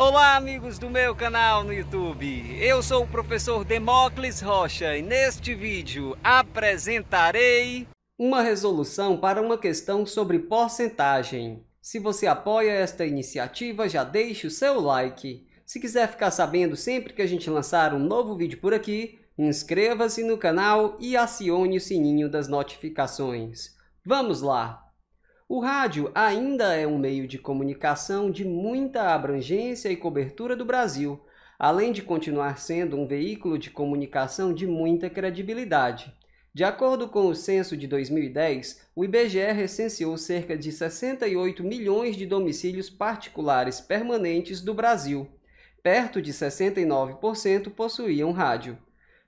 Olá, amigos do meu canal no YouTube. Eu sou o professor Demócles Rocha e neste vídeo apresentarei uma resolução para uma questão sobre porcentagem. Se você apoia esta iniciativa, já deixe o seu like. Se quiser ficar sabendo sempre que a gente lançar um novo vídeo por aqui, inscreva-se no canal e acione o sininho das notificações. Vamos lá! O rádio ainda é um meio de comunicação de muita abrangência e cobertura do Brasil, além de continuar sendo um veículo de comunicação de muita credibilidade. De acordo com o censo de 2010, o IBGE recenseou cerca de 68 milhões de domicílios particulares permanentes do Brasil. Perto de 69% possuíam rádio.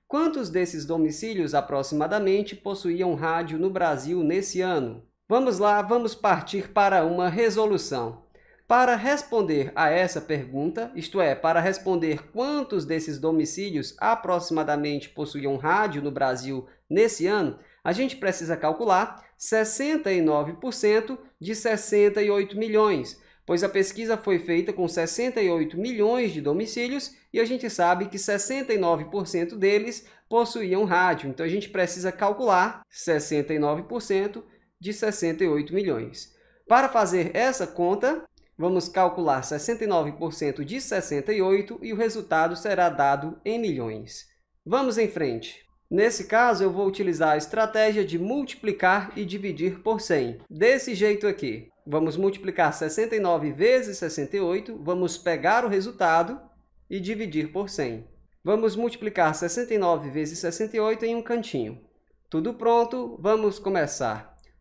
Quantos desses domicílios aproximadamente possuíam rádio no Brasil nesse ano? Vamos lá, vamos partir para uma resolução. Para responder a essa pergunta, isto é, para responder quantos desses domicílios aproximadamente possuíam rádio no Brasil nesse ano, a gente precisa calcular 69% de 68 milhões, pois a pesquisa foi feita com 68 milhões de domicílios e a gente sabe que 69% deles possuíam rádio. Então a gente precisa calcular 69% de 68 milhões. Para fazer essa conta, vamos calcular 69% de 68 e o resultado será dado em milhões. Vamos em frente. Nesse caso, eu vou utilizar a estratégia de multiplicar e dividir por 100. Desse jeito aqui, vamos multiplicar 69 vezes 68, vamos pegar o resultado e dividir por 100. Vamos multiplicar 69 vezes 68 em um cantinho. Tudo pronto, vamos começar.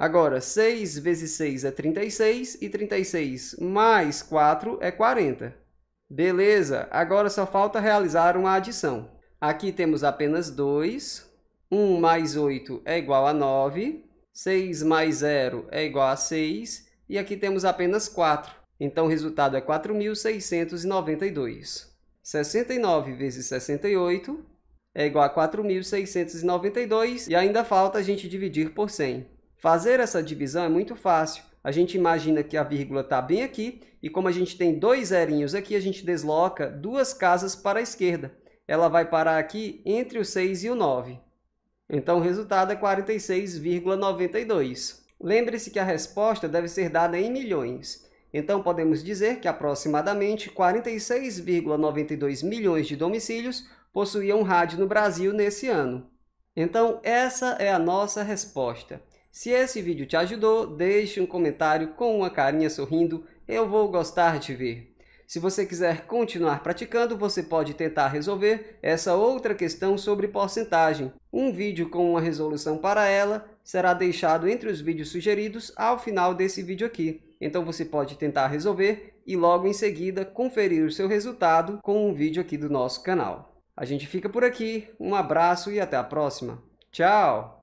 Agora, 6 vezes 6 é 36 e 36 mais 4 é 40. Beleza, agora só falta realizar uma adição. Aqui temos apenas 2. 1 mais 8 é igual a 9. 6 mais 0 é igual a 6. E aqui temos apenas 4. Então, o resultado é 4.692. 69 vezes 68 é igual a 4.692. E ainda falta a gente dividir por 100. Fazer essa divisão é muito fácil. A gente imagina que a vírgula está bem aqui, e como a gente tem dois zerinhos aqui, a gente desloca duas casas para a esquerda. Ela vai parar aqui entre o 6 e o 9. Então, o resultado é 46,92. Lembre-se que a resposta deve ser dada em milhões. Então, podemos dizer que aproximadamente 46,92 milhões de domicílios possuíam rádio no Brasil nesse ano. Então, essa é a nossa resposta. Se esse vídeo te ajudou, deixe um comentário com uma carinha sorrindo, eu vou gostar de ver. Se você quiser continuar praticando, você pode tentar resolver essa outra questão sobre porcentagem. Um vídeo com uma resolução para ela será deixado entre os vídeos sugeridos ao final desse vídeo aqui. Então você pode tentar resolver e logo em seguida conferir o seu resultado com um vídeo aqui do nosso canal. A gente fica por aqui, um abraço e até a próxima. Tchau!